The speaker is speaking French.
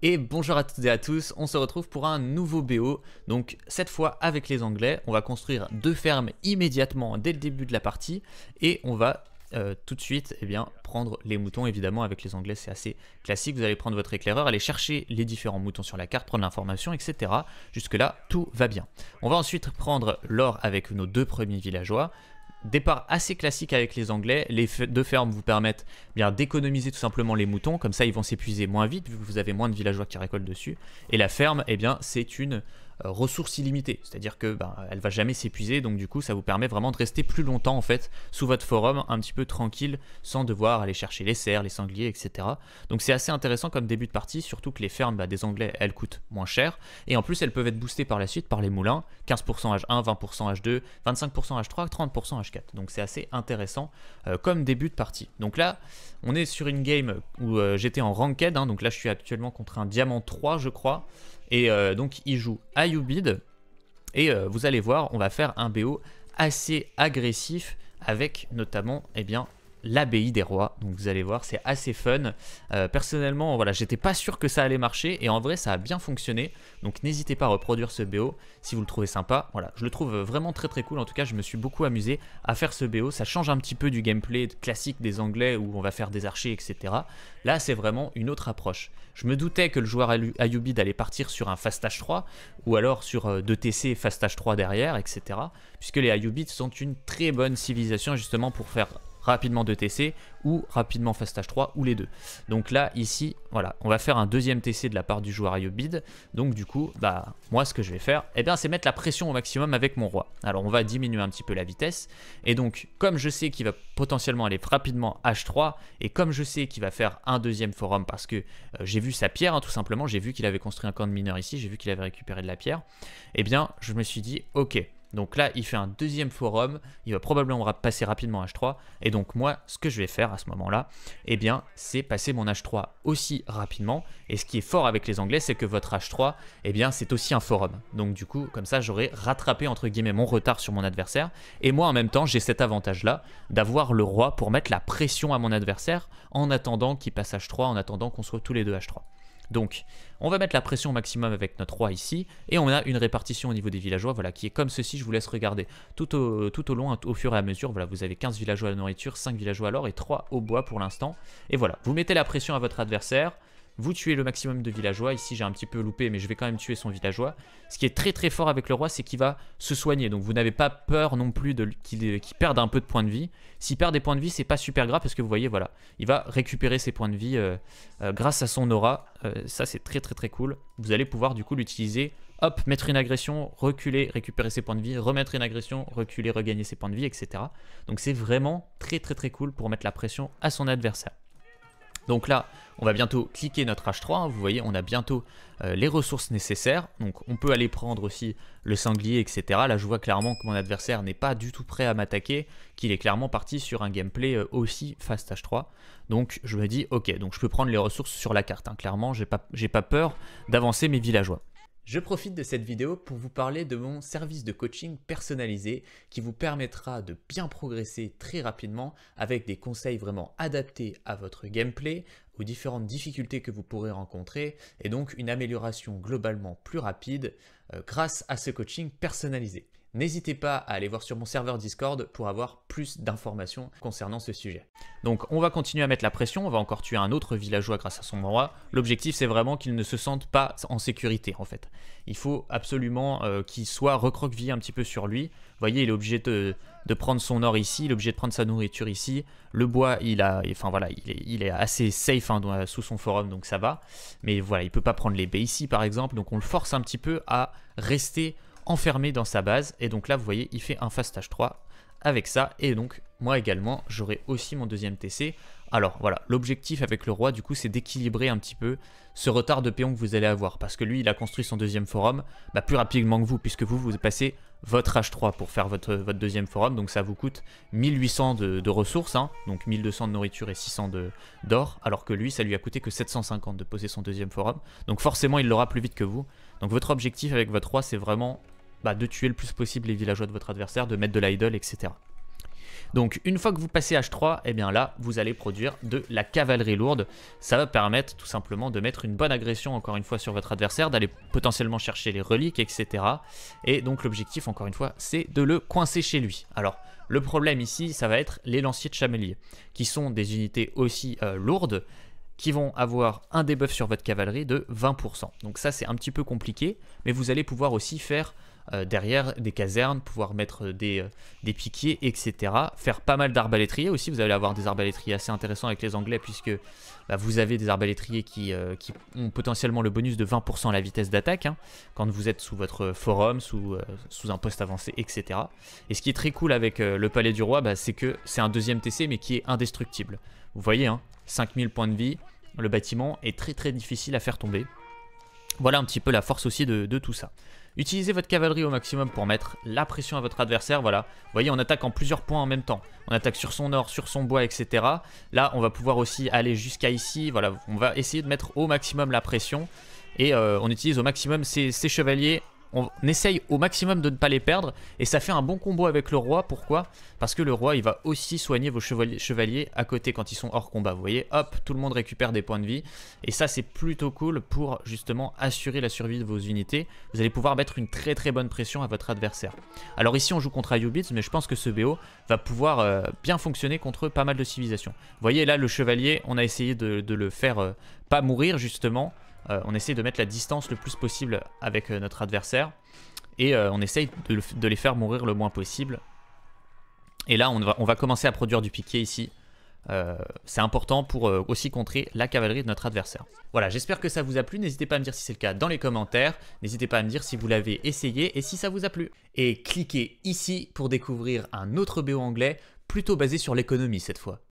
Et bonjour à toutes et à tous, on se retrouve pour un nouveau BO, donc cette fois avec les anglais, on va construire deux fermes immédiatement dès le début de la partie, et on va euh, tout de suite eh bien, prendre les moutons, évidemment avec les anglais c'est assez classique, vous allez prendre votre éclaireur, aller chercher les différents moutons sur la carte, prendre l'information, etc. Jusque là, tout va bien. On va ensuite prendre l'or avec nos deux premiers villageois, départ assez classique avec les Anglais. Les deux fermes vous permettent bien d'économiser tout simplement les moutons, comme ça ils vont s'épuiser moins vite vu que vous avez moins de villageois qui récoltent dessus. Et la ferme, eh bien, c'est une euh, ressources illimitées. C'est-à-dire que ben, elle va jamais s'épuiser, donc du coup ça vous permet vraiment de rester plus longtemps en fait sous votre forum, un petit peu tranquille, sans devoir aller chercher les cerfs, les sangliers, etc. Donc c'est assez intéressant comme début de partie, surtout que les fermes bah, des Anglais elles coûtent moins cher, et en plus elles peuvent être boostées par la suite par les moulins, 15% H1, 20% H2, 25% H3, 30% H4. Donc c'est assez intéressant euh, comme début de partie. Donc là, on est sur une game où euh, j'étais en ranked, hein. donc là je suis actuellement contre un diamant 3 je crois. Et euh, donc il joue Ayubid. Et euh, vous allez voir, on va faire un BO assez agressif avec notamment eh bien, l'abbaye des rois. Donc vous allez voir, c'est assez fun. Euh, personnellement, voilà, j'étais pas sûr que ça allait marcher et en vrai, ça a bien fonctionné. Donc n'hésitez pas à reproduire ce BO si vous le trouvez sympa. Voilà, je le trouve vraiment très très cool. En tout cas, je me suis beaucoup amusé à faire ce BO. Ça change un petit peu du gameplay classique des Anglais où on va faire des archers, etc. Là, c'est vraiment une autre approche. Je me doutais que le joueur Ayubid allait partir sur un Fast H3 ou alors sur 2TC euh, Fast H3 derrière, etc. Puisque les Ayubids sont une très bonne civilisation justement pour faire rapidement 2 TC ou rapidement h 3 ou les deux. Donc là, ici, voilà, on va faire un deuxième TC de la part du joueur bid. Donc du coup, bah moi ce que je vais faire, eh bien c'est mettre la pression au maximum avec mon roi. Alors on va diminuer un petit peu la vitesse. Et donc, comme je sais qu'il va potentiellement aller rapidement H3, et comme je sais qu'il va faire un deuxième forum parce que euh, j'ai vu sa pierre, hein, tout simplement, j'ai vu qu'il avait construit un camp de mineur ici, j'ai vu qu'il avait récupéré de la pierre, eh bien je me suis dit, ok, donc là, il fait un deuxième forum, il va probablement passer rapidement H3, et donc moi, ce que je vais faire à ce moment-là, eh bien, c'est passer mon H3 aussi rapidement, et ce qui est fort avec les Anglais, c'est que votre H3, eh bien, c'est aussi un forum. Donc du coup, comme ça, j'aurai rattrapé, entre guillemets, mon retard sur mon adversaire, et moi, en même temps, j'ai cet avantage-là d'avoir le roi pour mettre la pression à mon adversaire, en attendant qu'il passe H3, en attendant qu'on soit tous les deux H3. Donc, on va mettre la pression au maximum avec notre roi ici, et on a une répartition au niveau des villageois, voilà, qui est comme ceci, je vous laisse regarder. Tout au, long, au fur et à mesure, voilà, vous avez 15 villageois à la nourriture, 5 villageois à l'or et 3 au bois pour l'instant. Et voilà, vous mettez la pression à votre adversaire, vous tuez le maximum de villageois. Ici, j'ai un petit peu loupé, mais je vais quand même tuer son villageois. Ce qui est très très fort avec le roi, c'est qu'il va se soigner. Donc vous n'avez pas peur non plus qu'il perde un peu de points de vie. S'il perd des points de vie, c'est pas super grave parce que vous voyez, voilà, il va récupérer ses points de vie euh, euh, grâce à son aura. Euh, ça, c'est très très très cool. Vous allez pouvoir du coup l'utiliser hop, mettre une agression, reculer, récupérer ses points de vie, remettre une agression, reculer, regagner ses points de vie, etc. Donc c'est vraiment très très très cool pour mettre la pression à son adversaire. Donc là, on va bientôt cliquer notre H3, hein, vous voyez, on a bientôt euh, les ressources nécessaires. Donc on peut aller prendre aussi le sanglier, etc. Là, je vois clairement que mon adversaire n'est pas du tout prêt à m'attaquer, qu'il est clairement parti sur un gameplay euh, aussi fast H3. Donc je me dis, ok, donc je peux prendre les ressources sur la carte. Hein. Clairement, j'ai pas, pas peur d'avancer mes villageois. Je profite de cette vidéo pour vous parler de mon service de coaching personnalisé qui vous permettra de bien progresser très rapidement avec des conseils vraiment adaptés à votre gameplay, aux différentes difficultés que vous pourrez rencontrer et donc une amélioration globalement plus rapide euh, grâce à ce coaching personnalisé. N'hésitez pas à aller voir sur mon serveur Discord pour avoir plus d'informations concernant ce sujet. Donc on va continuer à mettre la pression, on va encore tuer un autre villageois grâce à son roi. L'objectif c'est vraiment qu'il ne se sente pas en sécurité en fait. Il faut absolument euh, qu'il soit recroquevillé un petit peu sur lui. Vous voyez, il est obligé de, prendre son or ici, il est obligé de prendre sa nourriture ici. Le bois, il a, enfin voilà, il est, assez safe hein, sous son forum, donc ça va. Mais voilà, il peut pas prendre les baies ici par exemple, donc on le force un petit peu à rester enfermé dans sa base. Et donc là, vous voyez, il fait un fast H3 avec ça. Et donc, moi également, j'aurai aussi mon deuxième TC. Alors voilà, l'objectif avec le roi, du coup, c'est d'équilibrer un petit peu ce retard de péon que vous allez avoir. Parce que lui, il a construit son deuxième forum bah, plus rapidement que vous, puisque vous, vous passez votre H3 pour faire votre, votre deuxième forum. Donc ça vous coûte 1800 de, ressources, hein. donc 1200 de nourriture et 600 d'or. Alors que lui, ça lui a coûté que 750 de poser son deuxième forum. Donc forcément, il l'aura plus vite que vous. Donc votre objectif avec votre roi, c'est vraiment bah, de tuer le plus possible les villageois de votre adversaire, de mettre de l'idle, etc. Donc une fois que vous passez H3, et eh bien là, vous allez produire de la cavalerie lourde. Ça va permettre tout simplement de mettre une bonne agression encore une fois sur votre adversaire, d'aller potentiellement chercher les reliques, etc. Et donc l'objectif encore une fois, c'est de le coincer chez lui. Alors le problème ici, ça va être les lanciers de chamelier, qui sont des unités aussi euh, lourdes, qui vont avoir un debuff sur votre cavalerie de 20%. Donc ça c'est un petit peu compliqué, mais vous allez pouvoir aussi faire euh, derrière des casernes, pouvoir mettre des, piquets, euh, piquiers, etc. Faire pas mal d'arbalétriers aussi, vous allez avoir des arbalétriers assez intéressants avec les Anglais puisque bah, vous avez des arbalétriers euh, qui, ont potentiellement le bonus de 20% la vitesse d'attaque hein, quand vous êtes sous votre forum, sous, un poste avancé, etc. Et ce qui est très cool avec le palais du roi, bah, c'est que c'est un deuxième TC mais qui est indestructible. Vous voyez, 5000 hein, points de vie, le bâtiment est très très difficile à faire tomber. Voilà un petit peu la force aussi de, tout ça. Utilisez votre cavalerie au maximum pour mettre la pression à votre adversaire, voilà. Vous voyez, on attaque en plusieurs points en même temps. On attaque sur son or, sur son bois, etc. Là, on va pouvoir aussi aller jusqu'à ici, voilà. On va essayer de mettre au maximum la pression. Et euh, on utilise au maximum ses ces chevaliers on essaye au maximum de ne pas les perdre. Et ça fait un bon combo avec le roi. Pourquoi Parce que le roi, il va aussi soigner vos chevaliers à côté quand ils sont hors combat. Vous voyez, hop, tout le monde récupère des points de vie. Et ça, c'est plutôt cool pour justement assurer la survie de vos unités. Vous allez pouvoir mettre une très très bonne pression à votre adversaire. Alors ici, on joue contre Ayubits, mais je pense que ce BO va pouvoir euh, bien fonctionner contre pas mal de civilisations. Vous voyez, là, le chevalier, on a essayé de, le faire euh, pas mourir justement. Euh, on essaie de mettre la distance le plus possible avec euh, notre adversaire et euh, on essaye de, les faire mourir le moins possible. Et là, on va, on va commencer à produire du piqué ici. c'est important pour aussi contrer la cavalerie de notre adversaire. Voilà, j'espère que ça vous a plu. N'hésitez pas à me dire si c'est le cas dans les commentaires. N'hésitez pas à me dire si vous l'avez essayé et si ça vous a plu. Et cliquez ici pour découvrir un autre BO anglais, plutôt basé sur l'économie cette fois.